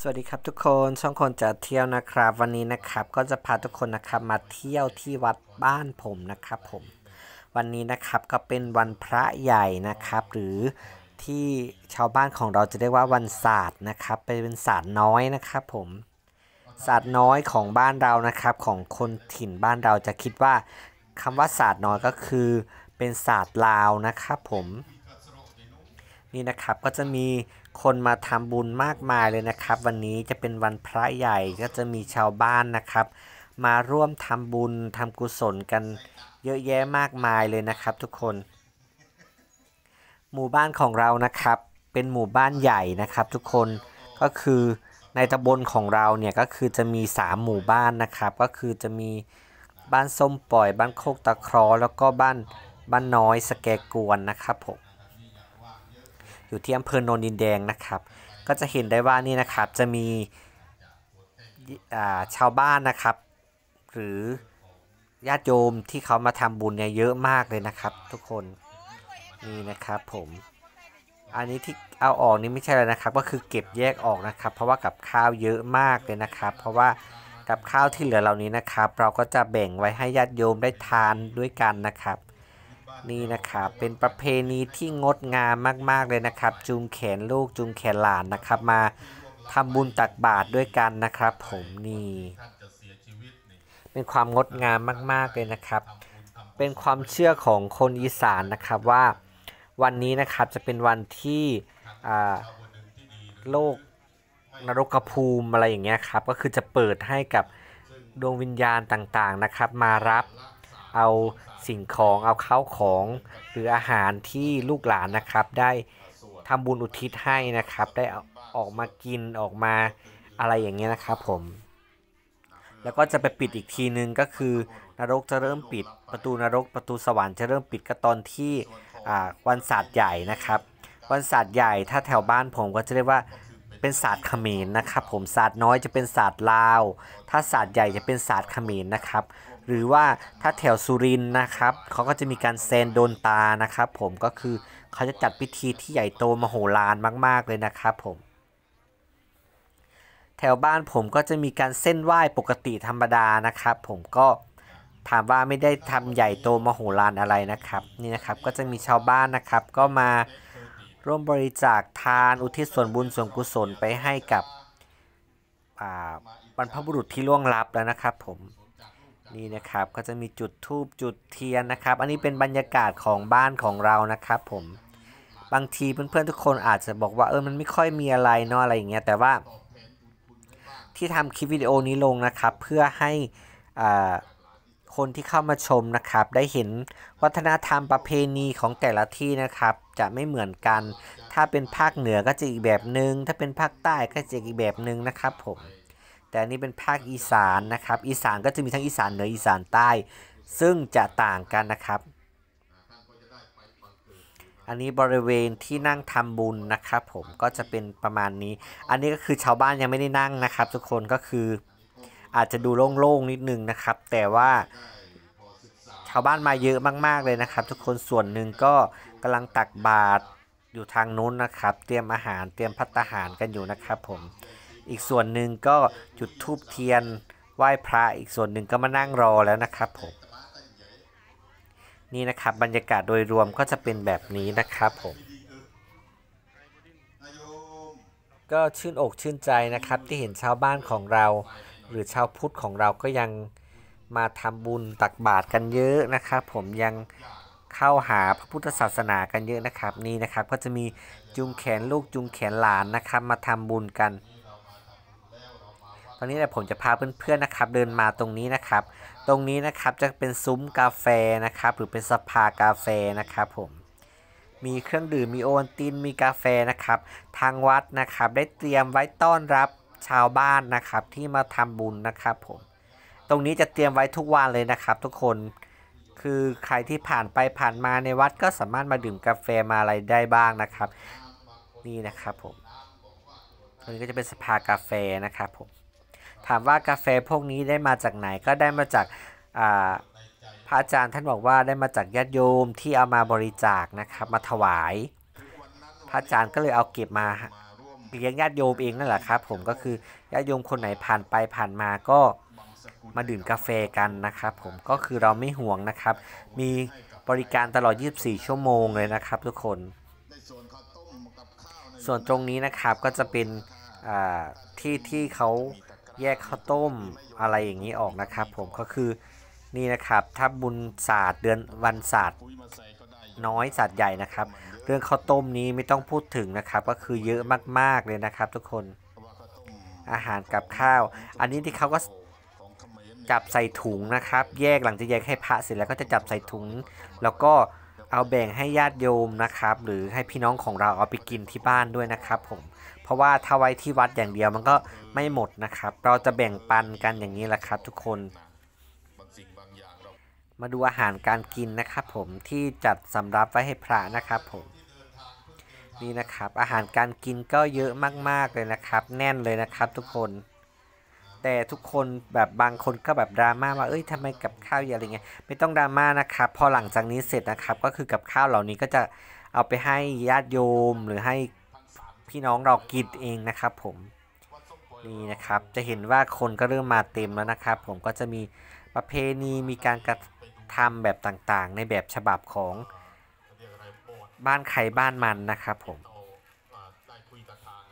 สวัสดีครับทุกคนช่องคนจะเที่ยวนะครับวันนี้นะครับก็จะพาทุกคนนะครับมาเที่ยวที่วัดบ้านผมนะครับผมวันนี้นะครับก็เป็นวันพระใหญ่นะครับ หรือที่ชาวบ้านของเราจะเรียกว่าวันศาสตร์นะครับเป็นศาสตร์น้อยนะครับผม ศาสตร์น้อยของบ้านเรานะครับ ของคนถิ่นบ้านเราจะคิดว่า คำว่าศาสตร์น้อยก็คือเป็นศาสตร์ลาวนะครับ ผมนี่นะครับก็จะมีคนมาทำบุญมากมายเลยนะครับ วันนี้จะเป็นวันพระใหญ่ก็จะมีชาวบ้านนะครับ มาร่วมทำบุญทำกุศลกันเยอะแยะมากมายเลยนะครับ ทุกคน หมู่บ้านของเรานะครับเป็นหมู่บ้านใหญ่นะครับ ทุกคนก็คือในตำบลของเราเนี่ยก็คือจะมี3หมู่บ้านนะครับก็คือจะมีบ้านส้มปล่อยบ้านโคกตะครอแล้วก็บ้านบ้านน้อยสแกกวนนะครับผมอยู่ที่อำเภอโนนดินแดงนะครับ ก็จะเห็นได้ว่านี่นะครับจะมีชาวบ้านนะครับ หรือญาติโยมที่เขามาทำบุญเนี่ยเยอะมากเลยนะครับ ทุกคนนี่นะครับผม อันนี้ที่เอาออกนี่ไม่ใช่เลยนะครับ ก็คือเก็บแยกออกนะครับ เพราะว่ากับข้าวเยอะมากเลยนะครับ เพราะว่ากับข้าวที่เหลือเหล่านี้นะครับ เราก็จะแบ่งไว้ให้ญาติโยมได้ทานด้วยกันนะครับนี่นะครับเป็นประเพณีที่งดงามมากๆเลยนะครับจูงแขนลูกจูงแขนหลานนะครับมาทำบุญตักบาตรด้วยกันนะครับ ผมนี่เป็นความงดงามมากๆเลยนะครับเป็นความเชื่อของคนอีสานนะครับว่าวันนี้นะครับจะเป็นวันที่โลกนรกภูมิอะไรอย่างเงี้ยครับก็คือจะเปิดให้กับดวงวิญญาณต่างๆนะครับมารับเอาสิ่งของ เอาข้าวของหรืออาหารที่ลูกหลานนะครับ ได้ทำบุญอุทิศให้นะครับ ได้ออกมากิน ออกมาอะไรอย่างเงี้ยนะครับผม แล้วก็จะไปปิดอีกทีนึงก็คือ นรกจะเริ่มปิดประตูนรก ประตูสวรรค์จะเริ่มปิดก็ตอนที่วันศาสตร์ใหญ่นะครับ วันศาสตร์ใหญ่ถ้าแถวบ้านผมก็จะเรียกว่าเป็นศาสตร์เขมรนะครับผมศาสตร์น้อยจะเป็นศาสตร์ลาว ถ้าศาสตร์ใหญ่จะเป็นศาสตร์เขมรนะครับ หรือว่าถ้าแถวสุรินนะครับเขาก็จะมีการเซนโดนตานะครับ ผมก็คือเขาจะจัดพิธีที่ใหญ่โตมโหฬารมาก ๆเลยนะครับผม แถวบ้านผมก็จะมีการเส้นไหว้ปกติธรรมดานะครับ ผมก็ถามว่าไม่ได้ทำใหญ่โตมโหฬารอะไรนะครับ นี่นะครับก็จะมีชาวบ้านนะครับก็มาร่วมบริจาคทานอุทิศส่วนบุญส่วนกุศลไปให้กับบรรพบุรุษที่ล่วงลับแล้วนะครับผมนี่นะครับก็จะมีจุดทูบจุดเทียนนะครับ อันนี้เป็นบรรยากาศของบ้านของเรานะครับ ผมบางทีเพื่อนๆ ทุกคนอาจจะบอกว่าเออมันไม่ค่อยมีอะไรเนาะอะไรอย่างเงี้ยแต่ว่าที่ทำคลิปวิดีโอนี้ลงนะครับ เพื่อให้อ่าคนที่เข้ามาชมนะครับได้เห็นวัฒนธรรมประเพณีของแต่ละที่นะครับจะไม่เหมือนกัน ถ้าเป็นภาคเหนือก็จะอีกแบบหนึง่งถ้าเป็นภาคใต้ก็จะอีกแบบหนึ่งนะครับผมแต่นนี้เป็นภาคอีสานนะครับ อีสานก็จะมีทั้งอีสานเหนืออีสานใต้ ซึ่งจะต่างกันนะครับ อันนี้บริเวณที่นั่งทำบุญนะครับ ผมก็จะเป็นประมาณนี้ อันนี้ก็คือชาวบ้านยังไม่ได้นั่งนะครับ ทุกคนก็คืออาจจะดูโล่งๆนิดนึงนะครับ แต่ว่าชาวบ้านมาเยอะมากๆเลยนะครับ ทุกคนส่วนหนึ่งก็กำลังตักบาตรอยู่ทางนู้นนะครับ เตรียมอาหารเตรียมพัตตาหารกันอยู่นะครับ ผม อีกส่วนหนึ่งก็จุดธูปเทียนไหว้พระอีกส่วนหนึ่งก็มานั่งรอแล้วนะครับผมนี่นะครับ บรรยากาศโดยรวมก็จะเป็นแบบนี้นะครับผม ก็ชื่นอกชื่นใจนะครับ ที่เห็นชาวบ้านของเราหรือชาวพุทธของเราก็ยังมาทำบุญตักบาตรกันเยอะนะครับผมยังเข้าหาพระพุทธศาสนากันเยอะนะครับนี่นะครับก็จะมีจุงแขนลูกจุงแขนหลานนะครับมาทำบุญกันตอนนี้เดี๋ยผมจะพาเพื่อนๆนะครับเดินมาตรงนี้นะครับ ตรงนี้นะครับจะเป็นซุ้มกาแฟนะครับ หรือเป็นสภากาแฟนะครับ ผมมีเครื่องดื่มมีโอวัลตินมีกาแฟนะครับ ทางวัดนะครับได้เตรียมไว้ต้อนรับชาวบ้านนะครับที่มาทำบุญนะครับผมตรงนี้จะเตรียมไว้ทุกวันเลยนะครับ ทุกคนคือใครที่ผ่านไปผ่านมาในวัดก็สามารถมาดื่มกาแฟมาอะไรได้บ้างนะครับนี่นะครับผมตรงนี้ก็จะเป็นสภากาแฟนะครับผมถามว่ากาแฟพวกนี้ได้มาจากไหนก็ได้มาจากพระอาจารย์ท่านบอกว่าได้มาจากญาติโยมที่เอามาบริจาคนะครับมาถวาย พระอาจารย์ก็เลยเอาเก็บมาเลี้ยงญาติโยมเองนั่นแหละครับ ผมก็คือญาติโยมคนไหนผ่านไปผ่านมาก็มาดื่มกาแฟกันนะครับ ผมก็คือเราไม่ห่วงนะครับ มีบริการตลอด 24 ชั่วโมงเลยนะครับ ทุกคน ส่วนตรงนี้นะครับก็จะเป็นที่ที่เขาแยกข้าวต้มอะไรอย่างนี้ออกนะครับ ผมก็คือนี่นะครับถ้าบุญศาสตร์เดือนวันศาสตร์น้อยศาสตร์ใหญ่นะครับเรื่องข้าวต้มนี้ไม่ต้องพูดถึงนะครับก็คือเยอะมากๆเลยนะครับทุกคนอาหารกับข้าว อันนี้ที่เขาก็จับใส่ถุงนะครับ แยกหลังจากแยกให้พระเสร็จแล้วก็จะจับใส่ถุงแล้วก็เอาแบ่งให้ญาติโยมนะครับ หรือให้พี่น้องของเราเอาไปกินที่บ้านด้วยนะครับผมเพราะว่าถ้าไว้ที่วัดอย่างเดียวมันก็ไม่หมดนะครับ เราจะแบ่งปันกันอย่างนี้แหละครับทุกคนมาดูอาหารการกินนะครับ ผมที่จัดสำรับไว้ให้พระนะครับผมนี่นะครับอาหารการกินก็เยอะมากๆเลยนะครับ แน่นเลยนะครับทุกคน แต่ทุกคนแบบบางคนก็แบบดราม่าว่า เอ้ยทำไมกับข้าวเยอะอะไรเงี้ยไม่ต้องดราม่านะครับพอหลังจากนี้เสร็จนะครับก็คือกับข้าวเหล่านี้ก็จะเอาไปให้ญาติโยมหรือให้พี่น้องเรากินเองนะครับผมนี่นะครับจะเห็นว่าคนก็เริ่มมาเต็มแล้วนะครับผมก็จะมีประเพณีมีการกระทำแบบต่างๆ ในแบบฉบับของบ้านใครบ้านมันนะครับผม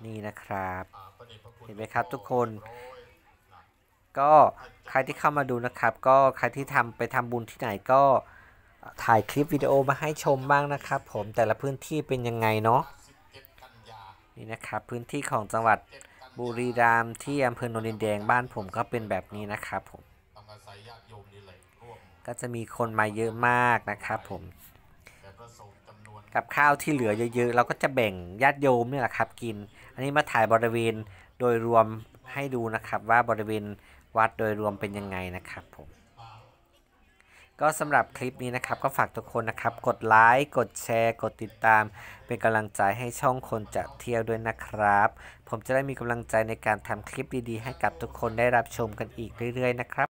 นี่นะครับ เห็นไหมครับทุกคน ก็ใครที่เข้ามาดูนะครับ ก็ใครที่ทำไปทำบุญที่ไหนก็ถ่ายคลิปวิดีโอมาให้ชมบ้างนะครับ ผมแต่ละพื้นที่เป็นยังไงเนาะนี่นะครับพื้นที่ของจังหวัดบุรีรัมย์ที่อำเภอโนนินแดงบ้านผมก็เป็นแบบนี้นะครับผมก็จะมีคนมาเยอะมากนะครับ ผมกับข้าว ที่เหลือเยอะ ๆ เราก็จะแบ่งญาติโยมนี่แหละครับกิน อันนี้มาถ่ายบริเวณโดยรวมให้ดูนะครับ ว่าบริเวณวัดโดยรวมเป็นยังไงนะครับผม ก็สำหรับคลิปนี้นะครับก็ฝากทุกคนนะครับกดไลค์ กดแชร์ กดติดตาม เป็นกำลังใจให้ช่องคนจะเที่ยวด้วยนะครับ ผมจะได้มีกำลังใจในการทำคลิปดีๆให้กับทุกคนได้รับชมกันอีกเรื่อยๆนะครับ